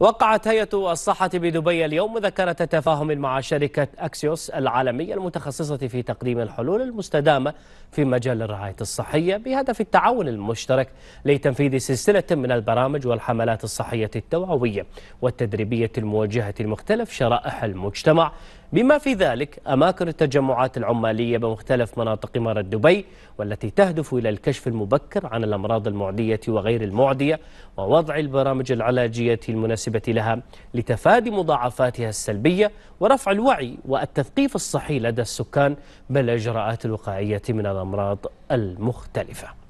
وقعت هيئة الصحة بدبي اليوم مذكرة تفاهم مع شركة أكسيوس العالمية المتخصصة في تقديم الحلول المستدامة في مجال الرعاية الصحية بهدف التعاون المشترك لتنفيذ سلسلة من البرامج والحملات الصحية التوعوية والتدريبية الموجهة لمختلف شرائح المجتمع بما في ذلك أماكن التجمعات العمالية بمختلف مناطق إمارة دبي والتي تهدف إلى الكشف المبكر عن الأمراض المعدية وغير المعدية ووضع البرامج العلاجية المناسبة لها لتفادي مضاعفاتها السلبية ورفع الوعي والتثقيف الصحي لدى السكان بالإجراءات الوقائية من الأمراض المختلفة